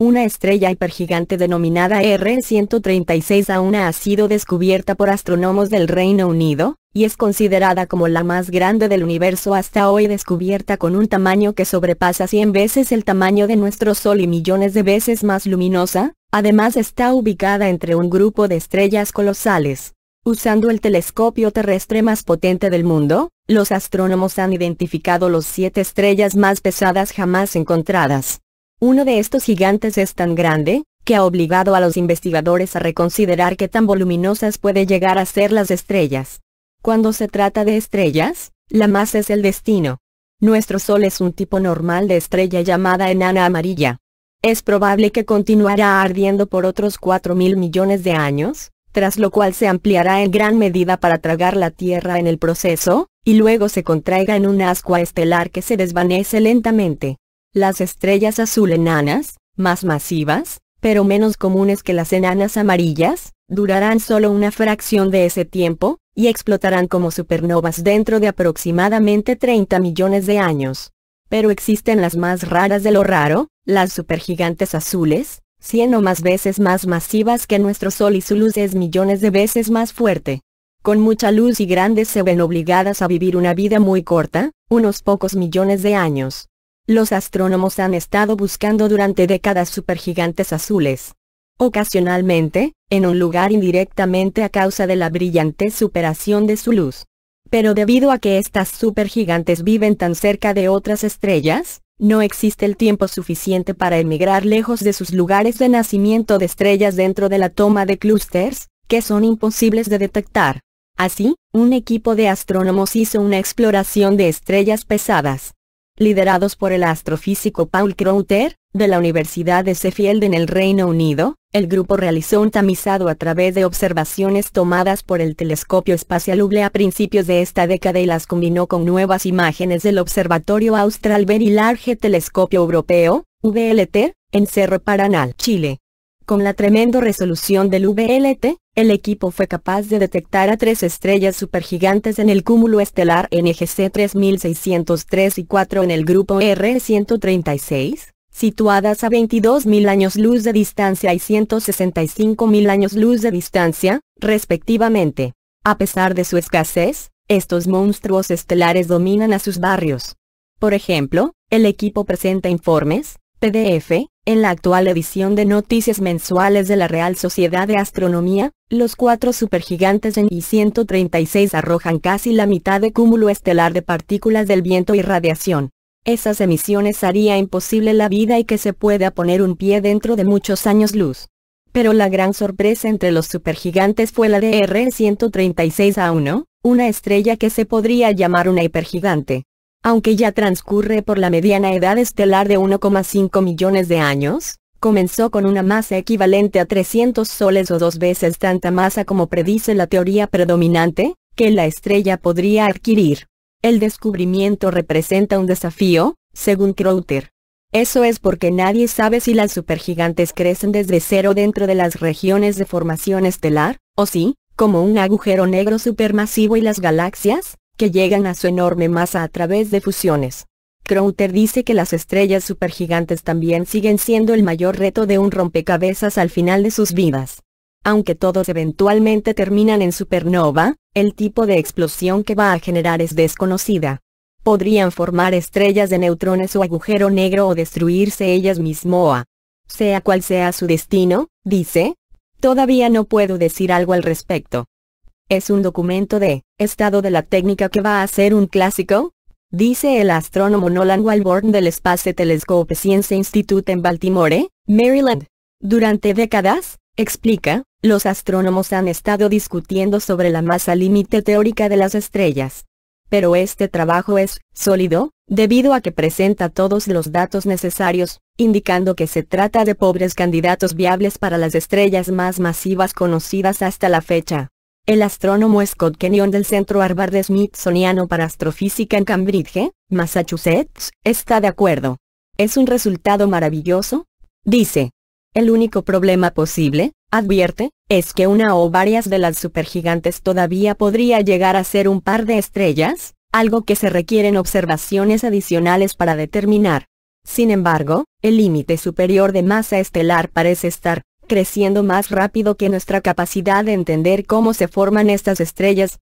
Una estrella hipergigante denominada R136 aún ha sido descubierta por astrónomos del Reino Unido, y es considerada como la más grande del universo hasta hoy descubierta con un tamaño que sobrepasa 100 veces el tamaño de nuestro Sol y millones de veces más luminosa, además está ubicada entre un grupo de estrellas colosales. Usando el telescopio terrestre más potente del mundo, los astrónomos han identificado los siete estrellas más pesadas jamás encontradas. Uno de estos gigantes es tan grande, que ha obligado a los investigadores a reconsiderar qué tan voluminosas puede llegar a ser las estrellas. Cuando se trata de estrellas, la masa es el destino. Nuestro Sol es un tipo normal de estrella llamada enana amarilla. Es probable que continuará ardiendo por otros 4.000 millones de años, tras lo cual se ampliará en gran medida para tragar la Tierra en el proceso, y luego se contraiga en un ascua estelar que se desvanece lentamente. Las estrellas azul enanas, más masivas, pero menos comunes que las enanas amarillas, durarán solo una fracción de ese tiempo, y explotarán como supernovas dentro de aproximadamente 30 millones de años. Pero existen las más raras de lo raro, las supergigantes azules, 100 o más veces más masivas que nuestro Sol y su luz es millones de veces más fuerte. Con mucha luz y grandes se ven obligadas a vivir una vida muy corta, unos pocos millones de años. Los astrónomos han estado buscando durante décadas supergigantes azules. Ocasionalmente, en un lugar indirectamente a causa de la brillante superación de su luz. Pero debido a que estas supergigantes viven tan cerca de otras estrellas, no existe el tiempo suficiente para emigrar lejos de sus lugares de nacimiento de estrellas dentro de la toma de clústeres, que son imposibles de detectar. Así, un equipo de astrónomos hizo una exploración de estrellas pesadas, liderados por el astrofísico Paul Crowther, de la Universidad de Sheffield en el Reino Unido, el grupo realizó un tamizado a través de observaciones tomadas por el telescopio espacial Hubble a principios de esta década y las combinó con nuevas imágenes del Observatorio Austral Very Large Telescopio Europeo, VLT, en Cerro Paranal, Chile. Con la tremenda resolución del VLT, el equipo fue capaz de detectar a tres estrellas supergigantes en el cúmulo estelar NGC 3603 y 4 en el grupo R136, situadas a 22.000 años luz de distancia y 165.000 años luz de distancia, respectivamente. A pesar de su escasez, estos monstruos estelares dominan a sus barrios. Por ejemplo, el equipo presenta informes, PDF, en la actual edición de Noticias Mensuales de la Real Sociedad de Astronomía, los cuatro supergigantes en I-136 arrojan casi la mitad de cúmulo estelar de partículas del viento y radiación. Esas emisiones haría imposible la vida y que se pueda poner un pie dentro de muchos años luz. Pero la gran sorpresa entre los supergigantes fue la de R-136A1, una estrella que se podría llamar una hipergigante aunque ya transcurre por la mediana edad estelar de 1,5 millones de años, comenzó con una masa equivalente a 300 soles o dos veces tanta masa como predice la teoría predominante, que la estrella podría adquirir. El descubrimiento representa un desafío, según Crowther. Eso es porque nadie sabe si las supergigantes crecen desde cero dentro de las regiones de formación estelar, o si, como un agujero negro supermasivo y las galaxias, que llegan a su enorme masa a través de fusiones. Crowther dice que las estrellas supergigantes también siguen siendo el mayor reto de un rompecabezas al final de sus vidas. Aunque todos eventualmente terminan en supernova, el tipo de explosión que va a generar es desconocida. Podrían formar estrellas de neutrones o agujero negro o destruirse ellas mismas. Sea cual sea su destino, dice, todavía no puedo decir algo al respecto. Es un documento de estado de la técnica que va a ser un clásico, dice el astrónomo Nolan Walborn del Space Telescope Science Institute en Baltimore, Maryland. Durante décadas, explica, los astrónomos han estado discutiendo sobre la masa límite teórica de las estrellas. Pero este trabajo es sólido, debido a que presenta todos los datos necesarios, indicando que se trata de pobres candidatos viables para las estrellas más masivas conocidas hasta la fecha. El astrónomo Scott Kenyon del Centro Harvard Smithsoniano para Astrofísica en Cambridge, Massachusetts, está de acuerdo. Es un resultado maravilloso, dice. El único problema posible, advierte, es que una o varias de las supergigantes todavía podría llegar a ser un par de estrellas, algo que se requieren observaciones adicionales para determinar. Sin embargo, el límite superior de masa estelar parece estar, creciendo más rápido que nuestra capacidad de entender cómo se forman estas estrellas,